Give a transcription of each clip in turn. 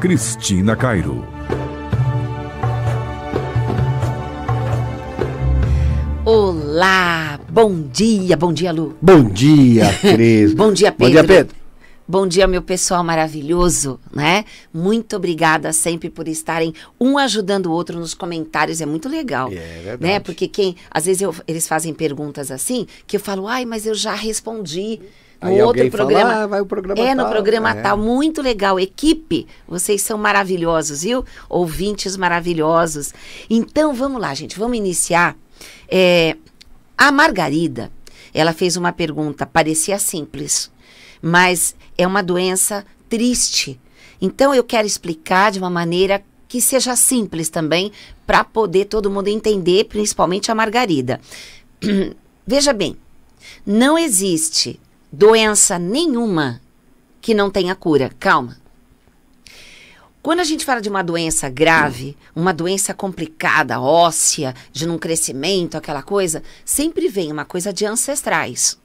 Cristina Cairo. Olá, bom dia, bom dia, Lu. Bom dia, Cris. bom dia, Pedro. Bom dia, Pedro. Bom dia, meu pessoal maravilhoso, né? Muito obrigada sempre por estarem um ajudando o outro nos comentários, é muito legal. É né? verdade. Né? Porque quem, às vezes eu, eles fazem perguntas assim, que eu falo, ai, mas eu já respondi. Aí um outro programa. Fala, ah, vai o programa é tal. no programa é. tal, muito legal. Equipe, vocês são maravilhosos, viu? Ouvintes maravilhosos. Então vamos lá, gente, vamos iniciar. É, a Margarida, ela fez uma pergunta, parecia simples, mas é uma doença triste. Então eu quero explicar de uma maneira que seja simples também, para poder todo mundo entender, principalmente a Margarida. Veja bem, não existe doença nenhuma que não tenha cura. Calma. Quando a gente fala de uma doença grave, uma doença complicada, óssea, de um crescimento, aquela coisa, sempre vem uma coisa de ancestrais.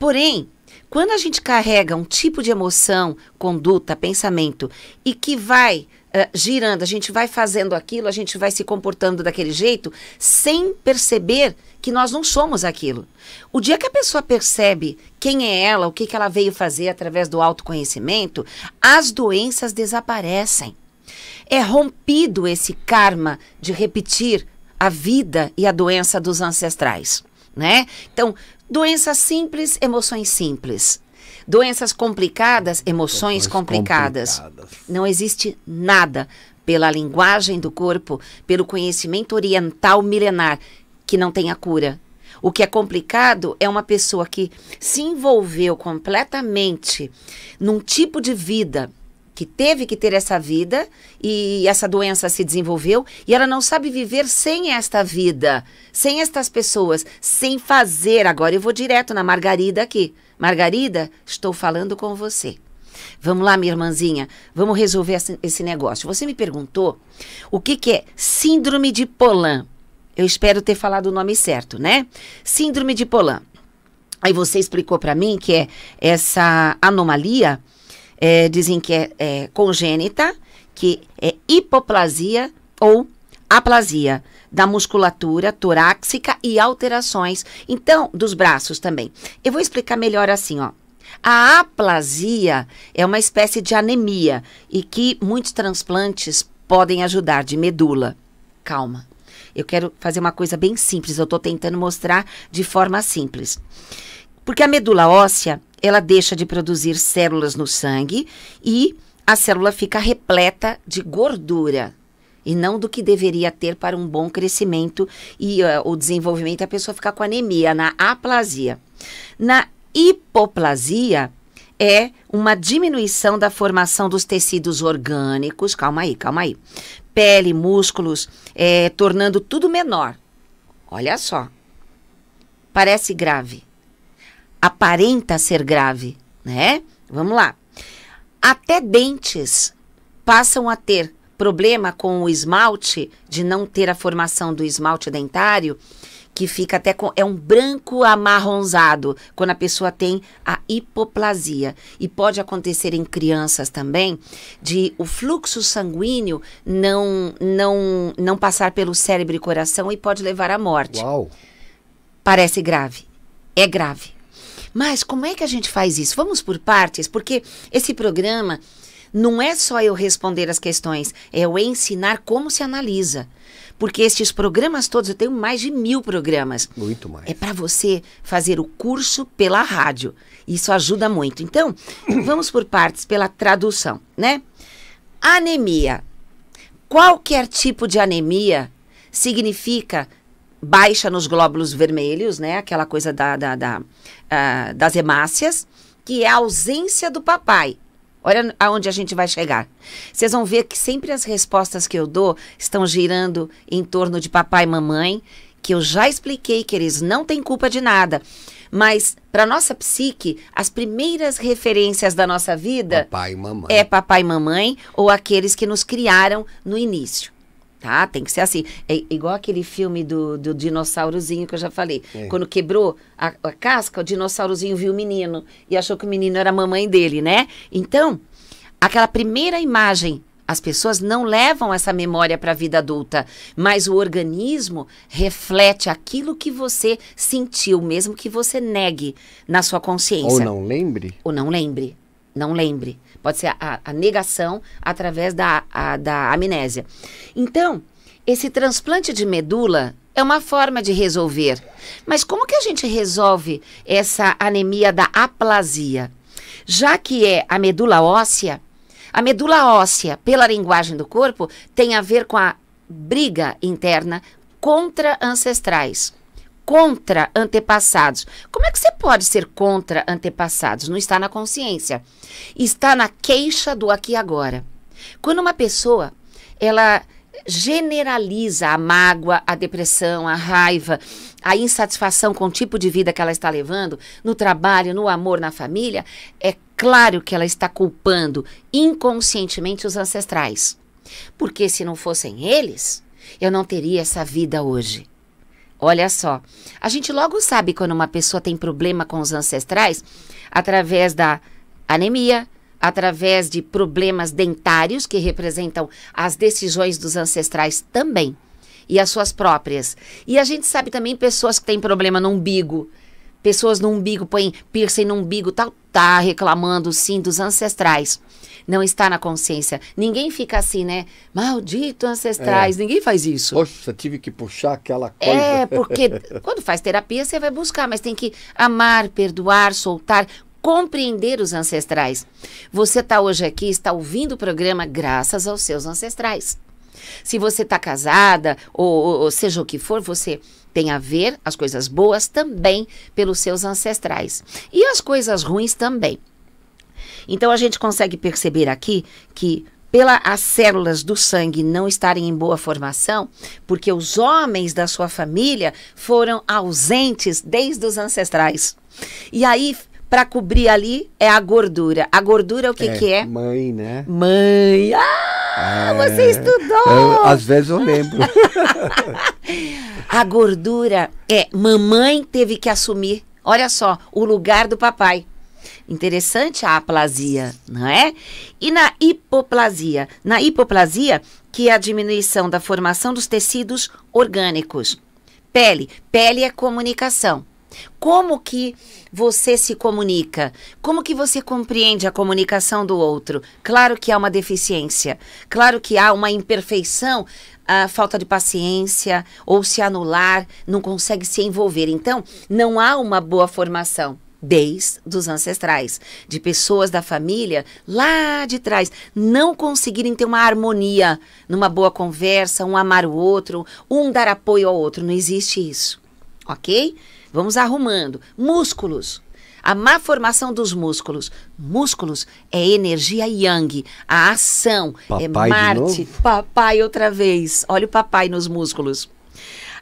Porém, quando a gente carrega um tipo de emoção, conduta, pensamento e que vai uh, girando, a gente vai fazendo aquilo, a gente vai se comportando daquele jeito, sem perceber que nós não somos aquilo. O dia que a pessoa percebe quem é ela, o que, que ela veio fazer através do autoconhecimento, as doenças desaparecem. É rompido esse karma de repetir a vida e a doença dos ancestrais, né? Então, doenças simples, emoções simples. Doenças complicadas, emoções complicadas. complicadas. Não existe nada pela linguagem do corpo, pelo conhecimento oriental milenar que não tenha cura. O que é complicado é uma pessoa que se envolveu completamente num tipo de vida que teve que ter essa vida e essa doença se desenvolveu e ela não sabe viver sem esta vida, sem estas pessoas, sem fazer. Agora eu vou direto na Margarida aqui. Margarida, estou falando com você. Vamos lá, minha irmãzinha, vamos resolver esse negócio. Você me perguntou o que, que é síndrome de Polan. Eu espero ter falado o nome certo, né? Síndrome de Polan. Aí você explicou para mim que é essa anomalia, é, dizem que é, é congênita, que é hipoplasia ou aplasia da musculatura torácica e alterações, então, dos braços também. Eu vou explicar melhor assim, ó. A aplasia é uma espécie de anemia e que muitos transplantes podem ajudar de medula. Calma. Eu quero fazer uma coisa bem simples, eu estou tentando mostrar de forma simples. Porque a medula óssea, ela deixa de produzir células no sangue e a célula fica repleta de gordura e não do que deveria ter para um bom crescimento e uh, o desenvolvimento. A pessoa fica com anemia na aplasia. Na hipoplasia, é uma diminuição da formação dos tecidos orgânicos. Calma aí, calma aí. Pele, músculos, é, tornando tudo menor. Olha só. Parece grave. Aparenta ser grave, né? Vamos lá. Até dentes passam a ter problema com o esmalte, de não ter a formação do esmalte dentário, que fica até com. É um branco amarronzado, quando a pessoa tem a hipoplasia. E pode acontecer em crianças também de o fluxo sanguíneo não, não, não passar pelo cérebro e coração e pode levar à morte. Uau! Parece grave. É grave. Mas como é que a gente faz isso? Vamos por partes, porque esse programa não é só eu responder as questões, é eu ensinar como se analisa. Porque estes programas todos, eu tenho mais de mil programas. Muito mais. É para você fazer o curso pela rádio. Isso ajuda muito. Então, vamos por partes pela tradução, né? Anemia. Qualquer tipo de anemia significa baixa nos glóbulos vermelhos, né? Aquela coisa da, da, da uh, das hemácias, que é a ausência do papai. Olha aonde a gente vai chegar. Vocês vão ver que sempre as respostas que eu dou estão girando em torno de papai e mamãe, que eu já expliquei que eles não têm culpa de nada. Mas para nossa psique, as primeiras referências da nossa vida papai, é papai e mamãe ou aqueles que nos criaram no início tá? Tem que ser assim. É igual aquele filme do, do dinossaurozinho que eu já falei. É. Quando quebrou a, a, casca, o dinossaurozinho viu o menino e achou que o menino era a mamãe dele, né? Então, aquela primeira imagem. As pessoas não levam essa memória para a vida adulta, mas o organismo reflete aquilo que você sentiu, mesmo que você negue na sua consciência. Ou não lembre. Ou não lembre. Não lembre. Pode ser a, a negação através da, a, da amnésia. Então, esse transplante de medula é uma forma de resolver. Mas como que a gente resolve essa anemia da aplasia? Já que é a medula óssea, a medula óssea, pela linguagem do corpo, tem a ver com a briga interna contra ancestrais contra antepassados. Como é que você pode ser contra antepassados? Não está na consciência. Está na queixa do aqui e agora. Quando uma pessoa, ela generaliza a mágoa, a depressão, a raiva, a insatisfação com o tipo de vida que ela está levando, no trabalho, no amor, na família, é claro que ela está culpando inconscientemente os ancestrais. Porque se não fossem eles, eu não teria essa vida hoje. Olha só, a gente logo sabe quando uma pessoa tem problema com os ancestrais através da anemia, através de problemas dentários que representam as decisões dos ancestrais também e as suas próprias. E a gente sabe também pessoas que têm problema no umbigo, pessoas no umbigo põem piercing no umbigo, tal, tá reclamando sim dos ancestrais. Não está na consciência. Ninguém fica assim, né? Maldito ancestrais, é. ninguém faz isso. Poxa, tive que puxar aquela é, coisa. É, porque quando faz terapia você vai buscar, mas tem que amar, perdoar, soltar, compreender os ancestrais. Você está hoje aqui, está ouvindo o programa graças aos seus ancestrais. Se você está casada, ou, ou seja o que for, você tem a ver, as coisas boas também, pelos seus ancestrais. E as coisas ruins também. Então a gente consegue perceber aqui que pelas as células do sangue não estarem em boa formação, porque os homens da sua família foram ausentes desde os ancestrais. E aí para cobrir ali é a gordura. A gordura o que é, que é? Mãe, né? Mãe. Ah! Ah, você é. estudou! Eu, às vezes eu lembro. a gordura é mamãe teve que assumir. Olha só, o lugar do papai. Interessante a aplasia, não é? E na hipoplasia? Na hipoplasia, que é a diminuição da formação dos tecidos orgânicos. Pele. Pele é comunicação. Como que você se comunica? Como que você compreende a comunicação do outro? Claro que há uma deficiência, claro que há uma imperfeição, a falta de paciência ou se anular, não consegue se envolver. Então, não há uma boa formação desde os ancestrais, de pessoas da família lá de trás, não conseguirem ter uma harmonia numa boa conversa, um amar o outro, um dar apoio ao outro. Não existe isso, ok? Vamos arrumando. Músculos. A má formação dos músculos. Músculos é energia yang, a ação. É papai é Marte. Papai outra vez. Olha o papai nos músculos.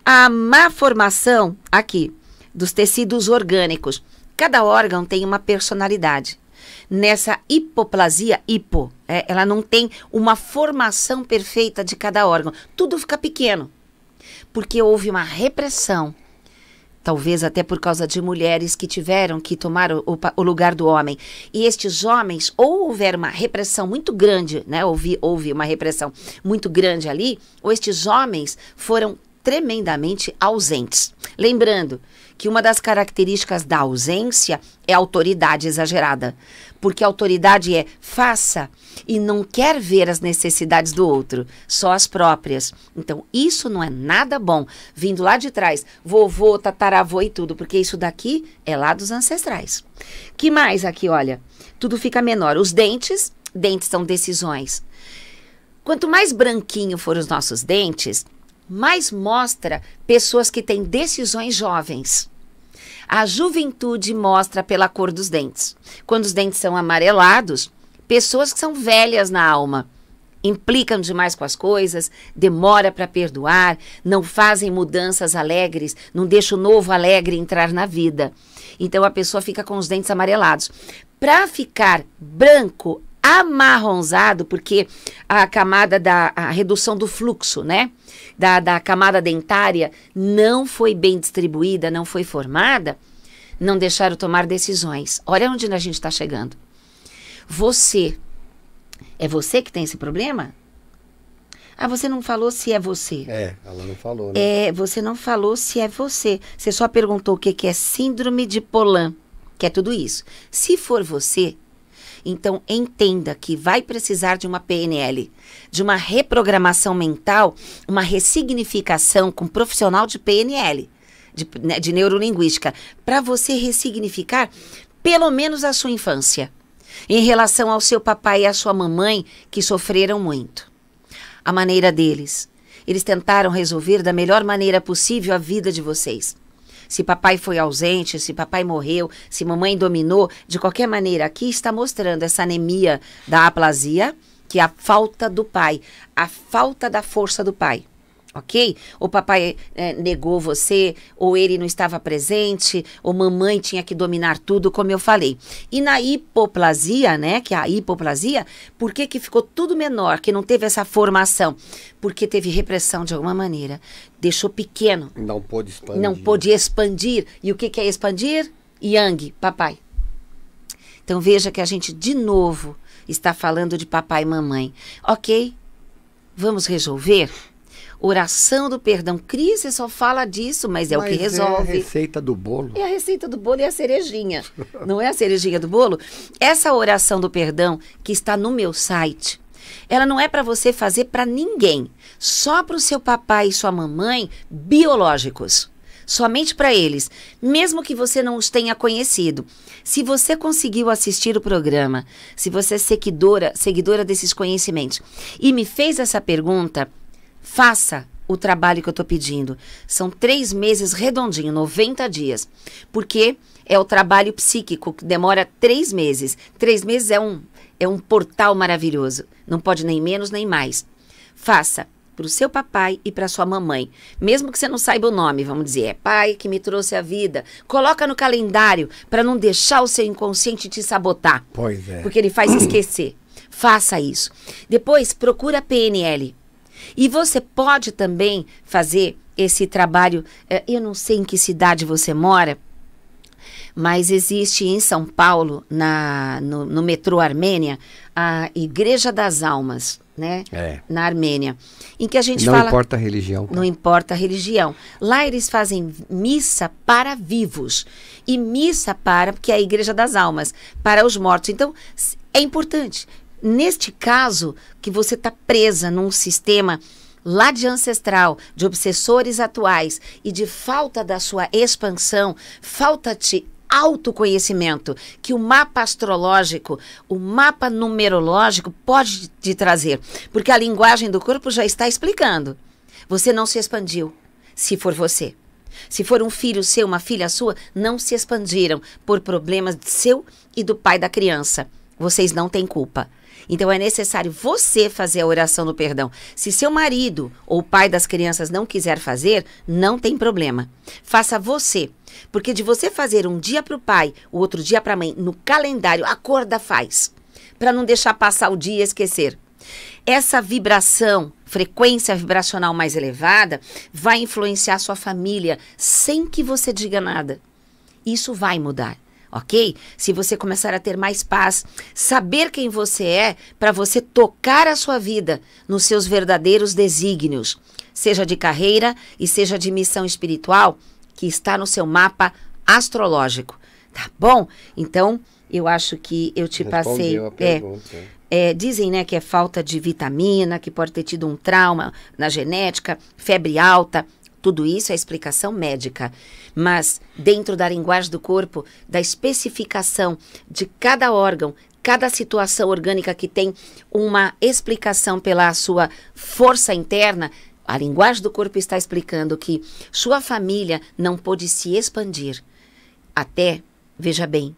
A má formação, aqui, dos tecidos orgânicos. Cada órgão tem uma personalidade. Nessa hipoplasia, hipo, é, ela não tem uma formação perfeita de cada órgão. Tudo fica pequeno. Porque houve uma repressão talvez até por causa de mulheres que tiveram que tomar o, o, o lugar do homem. E estes homens, ou houver uma repressão muito grande, né? Houve, houve uma repressão muito grande ali, ou estes homens foram tremendamente ausentes. Lembrando que uma das características da ausência é autoridade exagerada porque a autoridade é faça e não quer ver as necessidades do outro, só as próprias. Então, isso não é nada bom, vindo lá de trás, vovô, tataravô e tudo, porque isso daqui é lá dos ancestrais. Que mais aqui, olha? Tudo fica menor. Os dentes, dentes são decisões. Quanto mais branquinho for os nossos dentes, mais mostra pessoas que têm decisões jovens. A juventude mostra pela cor dos dentes. Quando os dentes são amarelados, pessoas que são velhas na alma implicam demais com as coisas, demora para perdoar, não fazem mudanças alegres, não deixa o novo alegre entrar na vida. Então a pessoa fica com os dentes amarelados. Para ficar branco, amarronzado, porque a camada da a redução do fluxo, né? da, da camada dentária não foi bem distribuída, não foi formada, não deixaram tomar decisões. Olha onde a gente está chegando. Você, é você que tem esse problema? Ah, você não falou se é você. É, ela não falou, né? É, você não falou se é você. Você só perguntou o que, que é síndrome de Polan, que é tudo isso. Se for você, então, entenda que vai precisar de uma PNL, de uma reprogramação mental, uma ressignificação com um profissional de PNL, de, né, de neurolinguística, para você ressignificar pelo menos a sua infância, em relação ao seu papai e à sua mamãe, que sofreram muito. A maneira deles. Eles tentaram resolver da melhor maneira possível a vida de vocês se papai foi ausente, se papai morreu, se mamãe dominou. De qualquer maneira, aqui está mostrando essa anemia da aplasia, que é a falta do pai, a falta da força do pai ok? O papai é, negou você, ou ele não estava presente, ou mamãe tinha que dominar tudo, como eu falei. E na hipoplasia, né, que é a hipoplasia, por que, que ficou tudo menor, que não teve essa formação? Porque teve repressão de alguma maneira, deixou pequeno. Não pôde expandir. Não pôde expandir. E o que, que é expandir? Yang, papai. Então veja que a gente, de novo, está falando de papai e mamãe. Ok, vamos resolver? Oração do perdão. Você só fala disso, mas é mas o que resolve. É a receita do bolo. É a receita do bolo e a cerejinha. não é a cerejinha do bolo? Essa oração do perdão que está no meu site, ela não é para você fazer para ninguém, só para o seu papai e sua mamãe biológicos. Somente para eles, mesmo que você não os tenha conhecido. Se você conseguiu assistir o programa, se você é seguidora, seguidora desses conhecimentos e me fez essa pergunta, Faça o trabalho que eu estou pedindo. São três meses redondinho, 90 dias. Porque é o trabalho psíquico que demora três meses. Três meses é um, é um portal maravilhoso. Não pode nem menos nem mais. Faça para o seu papai e para sua mamãe. Mesmo que você não saiba o nome, vamos dizer, é pai que me trouxe a vida. Coloca no calendário para não deixar o seu inconsciente te sabotar. Pois é. Porque ele faz esquecer. Faça isso. Depois, procura a PNL. E você pode também fazer esse trabalho. É, eu não sei em que cidade você mora, mas existe em São Paulo, na, no, no metrô Armênia, a Igreja das Almas. Né? É. Na Armênia. Em que a gente não fala. Não importa a religião. Tá? Não importa a religião. Lá eles fazem missa para vivos e missa para, porque é a Igreja das Almas, para os mortos. Então, é importante Neste caso, que você está presa num sistema lá de ancestral, de obsessores atuais e de falta da sua expansão, falta-te autoconhecimento que o mapa astrológico, o mapa numerológico pode te trazer, porque a linguagem do corpo já está explicando. Você não se expandiu, se for você. Se for um filho seu, uma filha sua, não se expandiram por problemas seu e do pai da criança. Vocês não têm culpa. Então é necessário você fazer a oração do perdão. Se seu marido ou pai das crianças não quiser fazer, não tem problema. Faça você. Porque de você fazer um dia para o pai, o outro dia para a mãe, no calendário, acorda faz. Para não deixar passar o dia e esquecer. Essa vibração, frequência vibracional mais elevada, vai influenciar sua família sem que você diga nada. Isso vai mudar ok? Se você começar a ter mais paz, saber quem você é para você tocar a sua vida nos seus verdadeiros desígnios, seja de carreira e seja de missão espiritual, que está no seu mapa astrológico, tá bom? Então, eu acho que eu te passei. É, é, dizem né, que é falta de vitamina, que pode ter tido um trauma na genética, febre alta, tudo isso é explicação médica, mas dentro da linguagem do corpo, da especificação de cada órgão, cada situação orgânica que tem uma explicação pela sua força interna, a linguagem do corpo está explicando que sua família não pôde se expandir. Até, veja bem,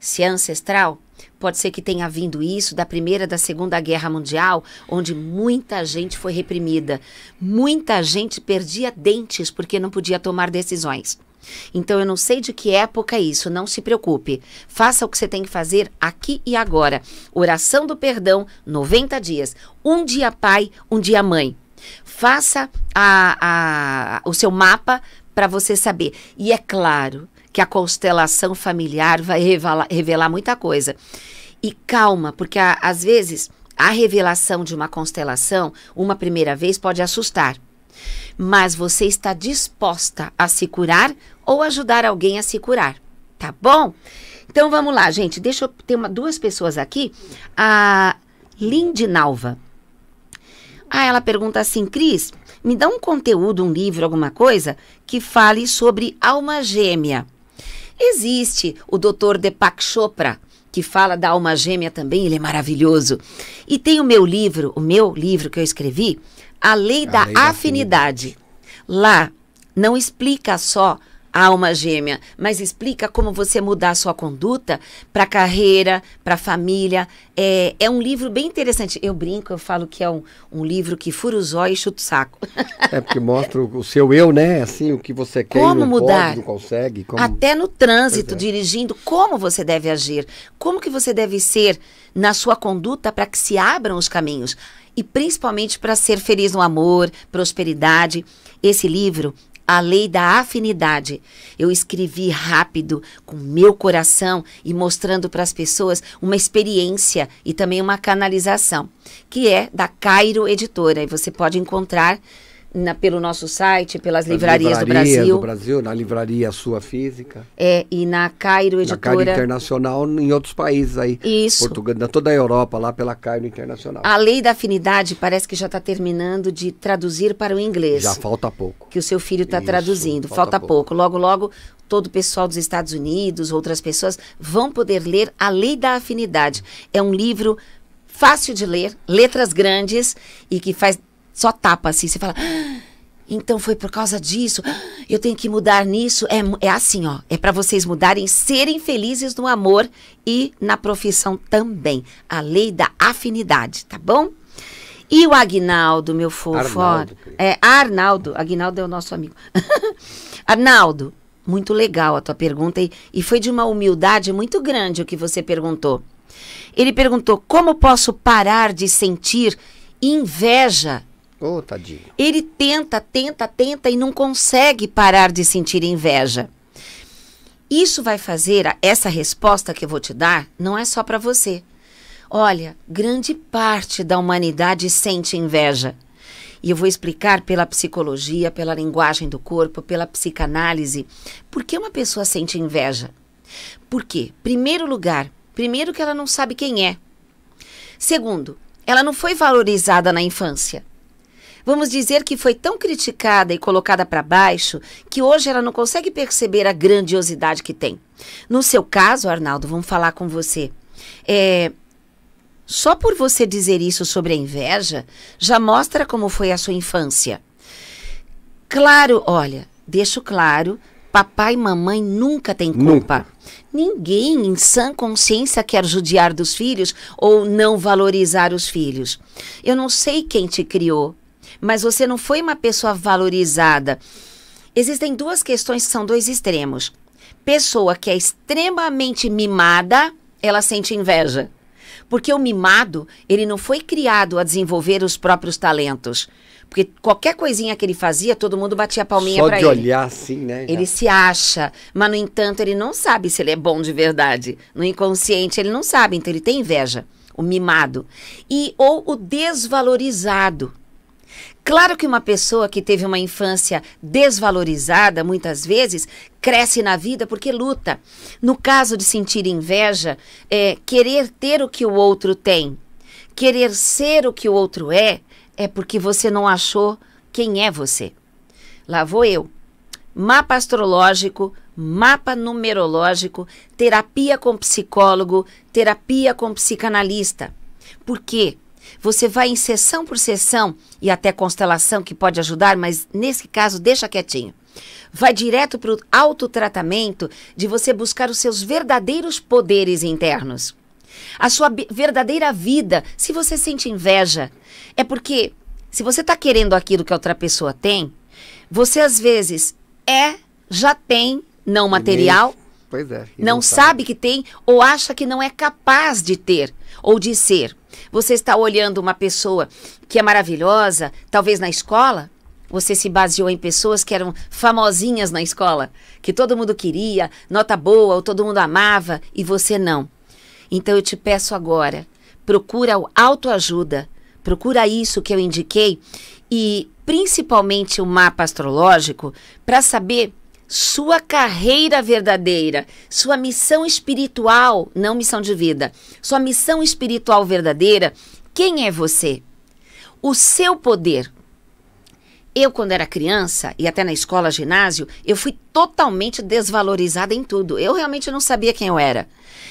se é ancestral, Pode ser que tenha vindo isso da Primeira, da Segunda Guerra Mundial, onde muita gente foi reprimida. Muita gente perdia dentes porque não podia tomar decisões. Então eu não sei de que época é isso, não se preocupe. Faça o que você tem que fazer aqui e agora. Oração do perdão, 90 dias. Um dia pai, um dia mãe. Faça a, a, o seu mapa para você saber. E é claro que a constelação familiar vai revelar, revelar muita coisa. E calma, porque a, às vezes a revelação de uma constelação, uma primeira vez, pode assustar. Mas você está disposta a se curar ou ajudar alguém a se curar, tá bom? Então vamos lá, gente. Deixa eu ter uma, duas pessoas aqui. A Lindinalva. Ah, ela pergunta assim, Cris, me dá um conteúdo, um livro, alguma coisa que fale sobre alma gêmea. Existe o Dr. Deepak Chopra, que fala da alma gêmea também, ele é maravilhoso. E tem o meu livro, o meu livro que eu escrevi, A Lei, a da, Lei afinidade. da Afinidade. Lá não explica só alma gêmea, mas explica como você mudar a sua conduta para carreira, para família. É, é um livro bem interessante. Eu brinco, eu falo que é um, um livro que fura os olhos e chuta o saco. É porque mostra o seu eu, né? Assim, o que você quer, como não mudar? Pode, não consegue. Como... Até no trânsito, é. dirigindo, como você deve agir, como que você deve ser na sua conduta para que se abram os caminhos e principalmente para ser feliz no amor, prosperidade. Esse livro a lei da afinidade. Eu escrevi rápido, com meu coração e mostrando para as pessoas uma experiência e também uma canalização, que é da Cairo Editora. E você pode encontrar na, pelo nosso site, pelas livrarias, livrarias, do Brasil. do Brasil, na livraria sua física. É, e na Cairo Editora. Na Cairo Internacional, em outros países aí. Isso. Portugal, na toda a Europa, lá pela Cairo Internacional. A lei da afinidade parece que já está terminando de traduzir para o inglês. Já falta pouco. Que o seu filho está traduzindo. Falta, falta pouco. pouco. Logo, logo, todo o pessoal dos Estados Unidos, outras pessoas, vão poder ler A Lei da Afinidade. É um livro fácil de ler, letras grandes e que faz só tapa assim, você fala. Ah, então foi por causa disso. Ah, eu tenho que mudar nisso. É, é assim, ó. É para vocês mudarem, serem felizes no amor e na profissão também. A lei da afinidade, tá bom? E o Agnaldo, meu fofo. Arnaldo, é, Arnaldo. Agnaldo é o nosso amigo. Arnaldo, muito legal a tua pergunta e, e foi de uma humildade muito grande o que você perguntou. Ele perguntou: como posso parar de sentir inveja Oh, tadinho. Ele tenta, tenta, tenta e não consegue parar de sentir inveja. Isso vai fazer, essa resposta que eu vou te dar, não é só para você. Olha, grande parte da humanidade sente inveja. E eu vou explicar pela psicologia, pela linguagem do corpo, pela psicanálise, por que uma pessoa sente inveja. Por quê? Primeiro lugar, primeiro que ela não sabe quem é. Segundo, ela não foi valorizada na infância. Vamos dizer que foi tão criticada e colocada para baixo que hoje ela não consegue perceber a grandiosidade que tem. No seu caso, Arnaldo, vamos falar com você. É, só por você dizer isso sobre a inveja já mostra como foi a sua infância. Claro, olha, deixo claro Papai e mamãe nunca têm culpa. Nunca. Ninguém em sã consciência quer judiar dos filhos ou não valorizar os filhos. Eu não sei quem te criou, mas você não foi uma pessoa valorizada. Existem duas questões que são dois extremos. Pessoa que é extremamente mimada, ela sente inveja. Porque o mimado, ele não foi criado a desenvolver os próprios talentos. Porque qualquer coisinha que ele fazia, todo mundo batia a palminha para ele. Só de olhar assim, né? Ele se acha, mas no entanto ele não sabe se ele é bom de verdade. No inconsciente ele não sabe, então ele tem inveja. O mimado. E ou o desvalorizado. Claro que uma pessoa que teve uma infância desvalorizada, muitas vezes, cresce na vida porque luta. No caso de sentir inveja, é querer ter o que o outro tem, querer ser o que o outro é, é porque você não achou quem é você. Lá vou eu. Mapa astrológico, mapa numerológico, terapia com psicólogo, terapia com psicanalista. Por quê? Você vai em sessão por sessão e até constelação que pode ajudar, mas nesse caso deixa quietinho. Vai direto para o autotratamento de você buscar os seus verdadeiros poderes internos. A sua verdadeira vida, se você sente inveja, é porque se você está querendo aquilo que a outra pessoa tem, você às vezes é, já tem, não material, pois é, não, não sabe. sabe que tem ou acha que não é capaz de ter ou de ser. Você está olhando uma pessoa que é maravilhosa, talvez na escola, você se baseou em pessoas que eram famosinhas na escola, que todo mundo queria, nota boa, ou todo mundo amava, e você não. Então eu te peço agora, procura o autoajuda, procura isso que eu indiquei e principalmente o mapa astrológico para saber sua carreira verdadeira, sua missão espiritual, não missão de vida, sua missão espiritual verdadeira, quem é você? O seu poder, eu, quando era criança, e até na escola, ginásio, eu fui totalmente desvalorizada em tudo. Eu realmente não sabia quem eu era.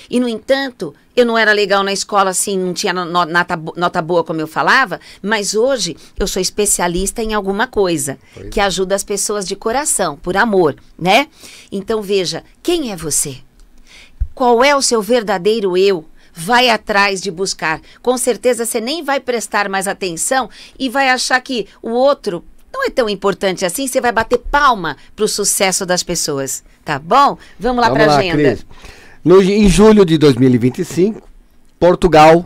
E, no entanto, eu não era legal na escola, assim, não tinha nota, nota boa, como eu falava, mas hoje eu sou especialista em alguma coisa pois. que é. ajuda as pessoas de coração, por amor, né? Então, veja, quem é você? Qual é o seu verdadeiro eu? vai atrás de buscar. Com certeza você nem vai prestar mais atenção e vai achar que o outro não é tão importante assim, você vai bater palma para o sucesso das pessoas, tá bom? Vamos lá para a agenda. Cris. No, em julho de 2025, Portugal,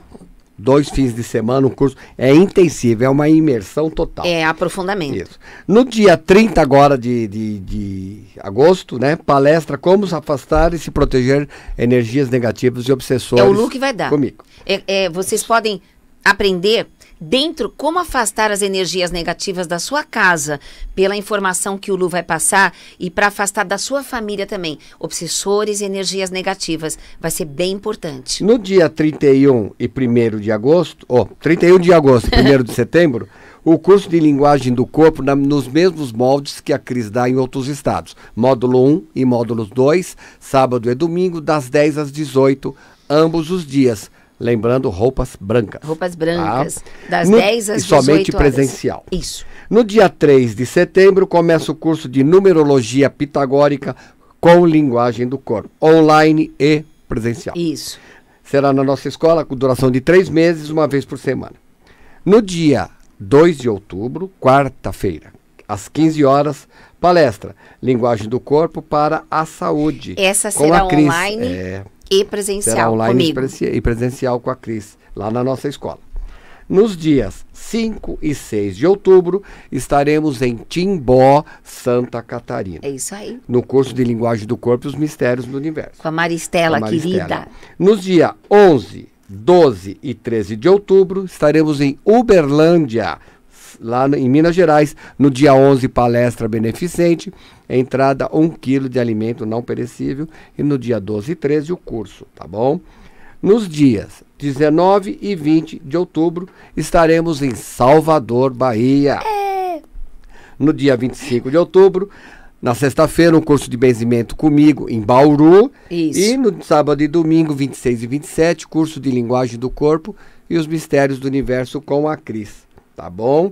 dois fins de semana, um curso é intensivo, é uma imersão total. É aprofundamento. Isso. No dia 30 agora de, de, de agosto, né, palestra Como se afastar e se proteger energias negativas e obsessores. É o Lu que vai dar. Comigo. É, é, vocês podem aprender dentro como afastar as energias negativas da sua casa, pela informação que o Lu vai passar e para afastar da sua família também, obsessores e energias negativas, vai ser bem importante. No dia 31 e 1 de agosto, ó, oh, 31 de agosto e 1 de setembro, o curso de linguagem do corpo na, nos mesmos moldes que a Cris dá em outros estados. Módulo 1 e módulos 2, sábado e domingo, das 10 às 18, ambos os dias. Lembrando, roupas brancas. Roupas brancas, tá? das no, 10 às 18 horas. E somente presencial. Isso. No dia 3 de setembro, começa o curso de Numerologia Pitagórica com Linguagem do Corpo, online e presencial. Isso. Será na nossa escola com duração de três meses, uma vez por semana. No dia 2 de outubro, quarta-feira, às 15 horas, palestra Linguagem do Corpo para a Saúde. Essa será online. É e presencial Será online comigo. E presencial com a Cris, lá na nossa escola. Nos dias 5 e 6 de outubro, estaremos em Timbó, Santa Catarina. É isso aí. No curso de Linguagem do Corpo e os Mistérios do Universo. Com a Maristela, com a Maristela. querida. Nos dias 11, 12 e 13 de outubro, estaremos em Uberlândia, lá em Minas Gerais, no dia 11, palestra beneficente entrada 1 kg de alimento não perecível e no dia 12 e 13 o curso, tá bom? Nos dias 19 e 20 de outubro estaremos em Salvador, Bahia. No dia 25 de outubro, na sexta-feira, um curso de benzimento comigo em Bauru. Isso. E no sábado e domingo, 26 e 27, curso de linguagem do corpo e os mistérios do universo com a Cris. Tá bom?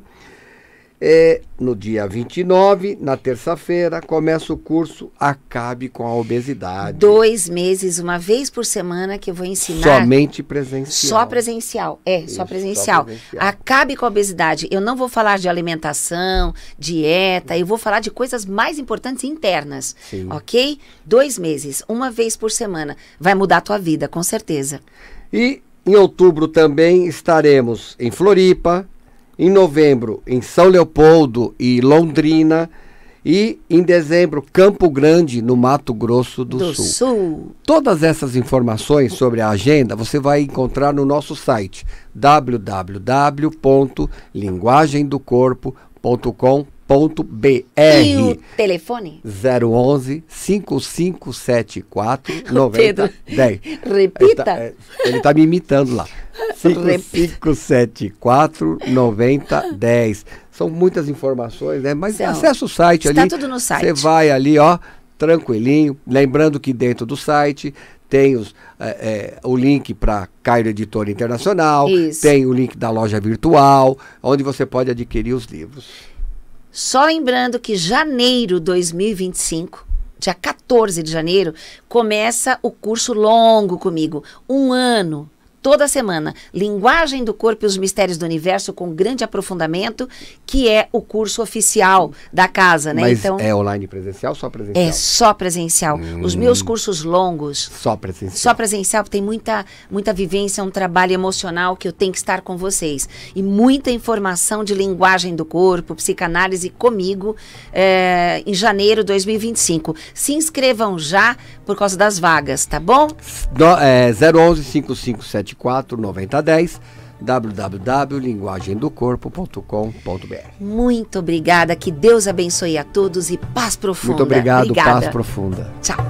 É, no dia 29, na terça-feira, começa o curso Acabe com a Obesidade. Dois meses, uma vez por semana que eu vou ensinar. Somente presencial. Só presencial, é, Isso, só, presencial. só presencial. Acabe com a obesidade. Eu não vou falar de alimentação, dieta, eu vou falar de coisas mais importantes internas, Sim. ok? Dois meses, uma vez por semana. Vai mudar a tua vida, com certeza. E em outubro também estaremos em Floripa, em novembro em São Leopoldo e Londrina e em dezembro Campo Grande no Mato Grosso do, do Sul. Sul. Todas essas informações sobre a agenda você vai encontrar no nosso site www.linguagemdocorpo.com www.cultura.br. E o telefone? 011 5574 9010. Repita. Ele está é, tá me imitando lá. 5574 9010. São muitas informações, né? Mas então, acessa o site ali. Está tudo no site. Você vai ali, ó, tranquilinho. Lembrando que dentro do site tem os, é, é, o link para Cairo Editora Internacional, Isso. tem o link da loja virtual, onde você pode adquirir os livros. Só lembrando que janeiro 2025 dia 14 de janeiro, começa o curso longo comigo, um ano toda semana. Linguagem do Corpo e os Mistérios do Universo com grande aprofundamento, que é o curso oficial da casa, né? Mas então, é online presencial ou só presencial? É só presencial. Hum, os meus hum. cursos longos. Só presencial. Só presencial, tem muita, muita vivência, um trabalho emocional que eu tenho que estar com vocês. E muita informação de linguagem do corpo, psicanálise comigo é, em janeiro de 2025. Se inscrevam já, por causa das vagas, tá bom? No, é, 011 5574 9010 www.linguagemdocorpo.com.br Muito obrigada, que Deus abençoe a todos e paz profunda. Muito obrigado, obrigada. paz profunda. Tchau.